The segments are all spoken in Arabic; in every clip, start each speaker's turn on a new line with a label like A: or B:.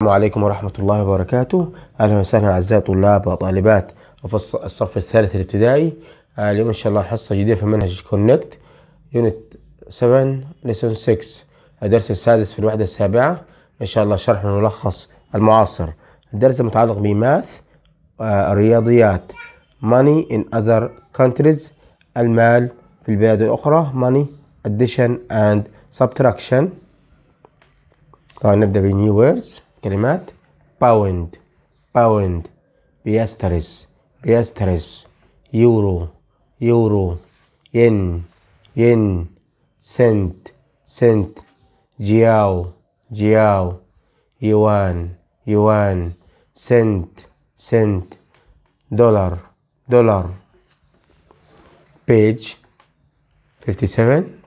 A: السلام عليكم ورحمة الله وبركاته أهلا وسهلا أعزائي طلاب وطالبات في الصف الثالث الابتدائي آه، اليوم إن شاء الله حصة جديدة في منهج كونكت يونت 7 ليسون 6 الدرس السادس في الوحدة السابعة إن شاء الله شرح الملخص المعاصر الدرس المتعلق بماث آه، الرياضيات money in other countries المال في البلاد الأخرى money addition and subtraction طبعا نبدأ بنيو words كلمات باوند باوند بيسترس بيسترس يورو يورو ين ين سنت سنت جياو جياو يوان يوان سنت سنت دولار دولار بيج 57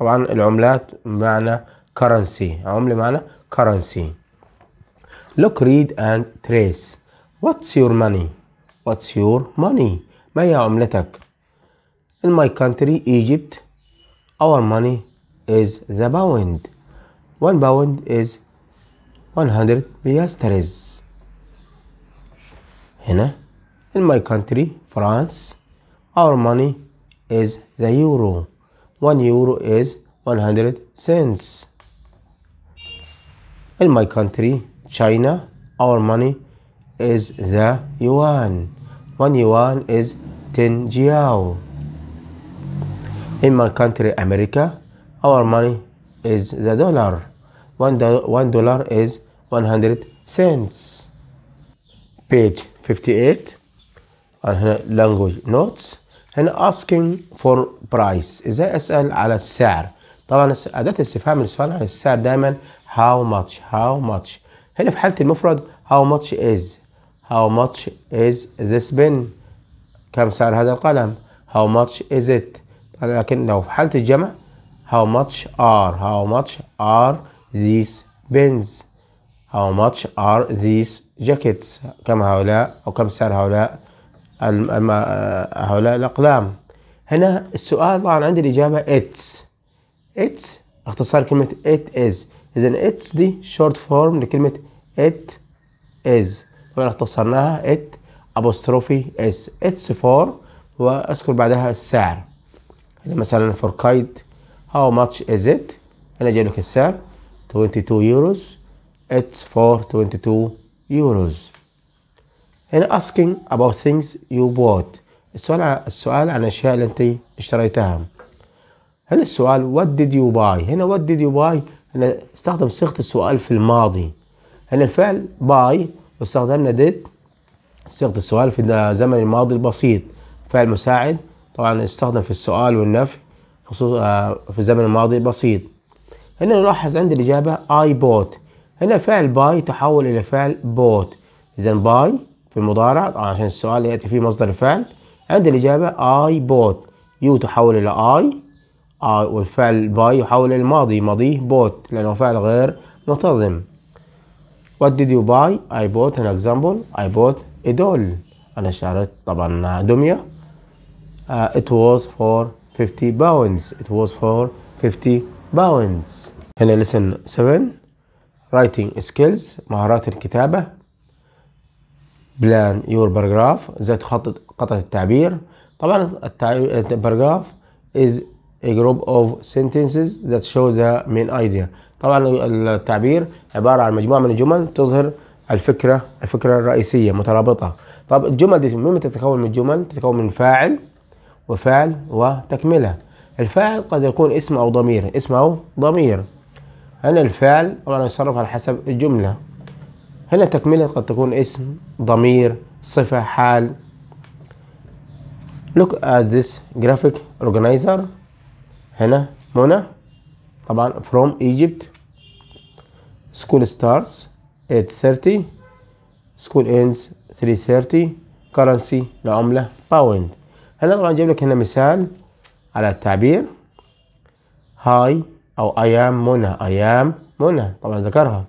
A: طبعا العملات معنى currency عملة معنى currency Look, read and trace. What's your money? What's your money? ما هي عملتك? In my country, Egypt, our money is the pound. One pound is 100 piastres. هنا in my country, France, our money is the euro. One euro is 100 cents. In my country, China, our money is the yuan. One yuan is 10 jiao. In my country, America, our money is the dollar. One, do one dollar is 100 cents. Page 58. language notes. and asking for price ازاي اسال على السعر طبعا اداه استفهام السؤال عن السعر دايما how much how much هنا في حالة المفرد how much is how much is this بن كم سعر هذا القلم how much is it لكن لو في حالة الجمع how much are how much are these بنز how much are these jackets كم هؤلاء أو كم سعر هؤلاء آه، هؤلاء الأقلام هنا السؤال طبعا عندي الإجابة it's it's اختصار كلمة it is إذا it's دي short form لكلمة it is طبعا اختصرناها it apostrophe s its for واذكر بعدها السعر مثلا for kite how much is it انا جايب لك السعر 22 يوروز it's for 22 يوروز هنا asking about things you bought السؤال السؤال عن الاشياء اللي انت اشتريتها هنا السؤال what did you buy هنا what did you buy انا استخدم صيغه السؤال في الماضي هنا الفعل باي واستخدمنا ديد صيغة السؤال في الزمن الماضي البسيط فعل مساعد طبعا استخدم في السؤال والنفي خصوصا آه، في الزمن الماضي البسيط هنا نلاحظ عند الإجابة I bought هنا فعل باي تحول إلى فعل بوت إذا باي في المضارع عشان السؤال يأتي فيه مصدر الفعل عند الإجابة I bought يو تحول إلى I والفعل باي يحول إلى الماضي ماضيه بوت لأنه فعل غير منتظم what did you buy I bought an example I bought a doll أنا اشتريت طبعا دمية uh, it was for 50 pounds it was for 50 pounds هنا lesson 7 writing skills مهارات الكتابة plan your paragraph ازاي تخطط قطعة التعبير طبعا paragraph is a group of sentences that show the main idea طبعا التعبير عبارة عن مجموعة من الجمل تظهر الفكرة الفكرة الرئيسية مترابطة طب الجمل دي مما تتكون من جمل تتكون من فاعل وفعل وتكملة الفاعل قد يكون اسم أو ضمير اسم أو ضمير هنا الفعل طبعا يتصرف على حسب الجملة هنا التكملة قد تكون اسم ضمير صفة حال look at this graphic organizer هنا منى طبعا from Egypt school starts at 30 school ends 3:30 currency العملة باوند هنا طبعا جايب لك هنا مثال على التعبير هاي أو اي ام منى اي ام منى طبعا ذكرها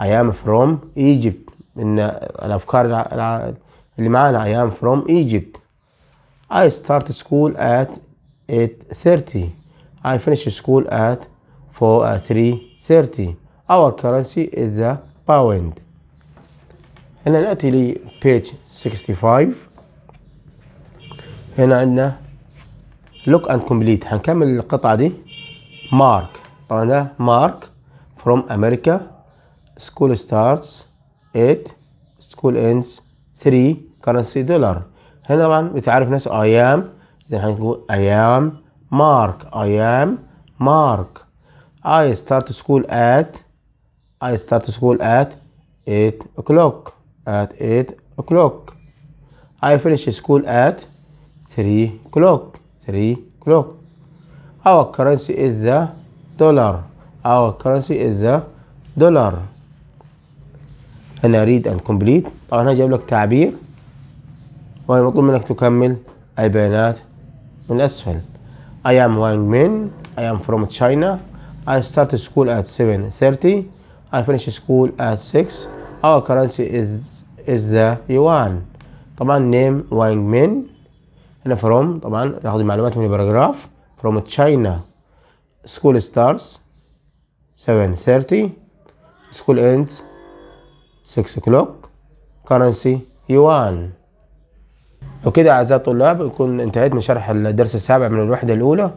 A: اي ام فروم ايجيبت من الأفكار اللي معانا اي ام فروم ايجيبت اي ستارت سكول ات 8:30 اي فينيش سكول ات 4 3:30 our currency is the pound هنا نأتي ل page 65 هنا عندنا look and complete هنكمل القطعة دي mark طبعا ده mark from America school starts 8 school ends 3 currency dollar هنا طبعا بتعرف ناس I am إذا هنقول I am mark I am mark I start school at I start school at 8 o'clock at 8 o'clock I finish school at 3 o'clock 3 o'clock Our currency is the dollar Our currency is the dollar أنا read and complete طبعا هنا جايب لك تعبير مطلوب منك تكمل البيانات من أسفل I am Wang Min I am from China I start school at 7.30 I finish school at 6 our currency is is the yuan طبعا name Wang Min هنا from طبعا ناخد المعلومات من البراجراف from China school starts 7:30 school ends 6 o'clock currency yuan وكده أعزائي الطلاب يكون انتهيت من شرح الدرس السابع من الوحدة الأولى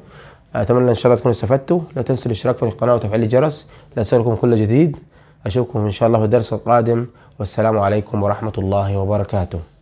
A: اتمنى ان شاء الله تكونوا استفدتوا لا تنسوا الاشتراك في القناه وتفعيل الجرس ليصلكم كل جديد اشوفكم ان شاء الله في الدرس القادم والسلام عليكم ورحمه الله وبركاته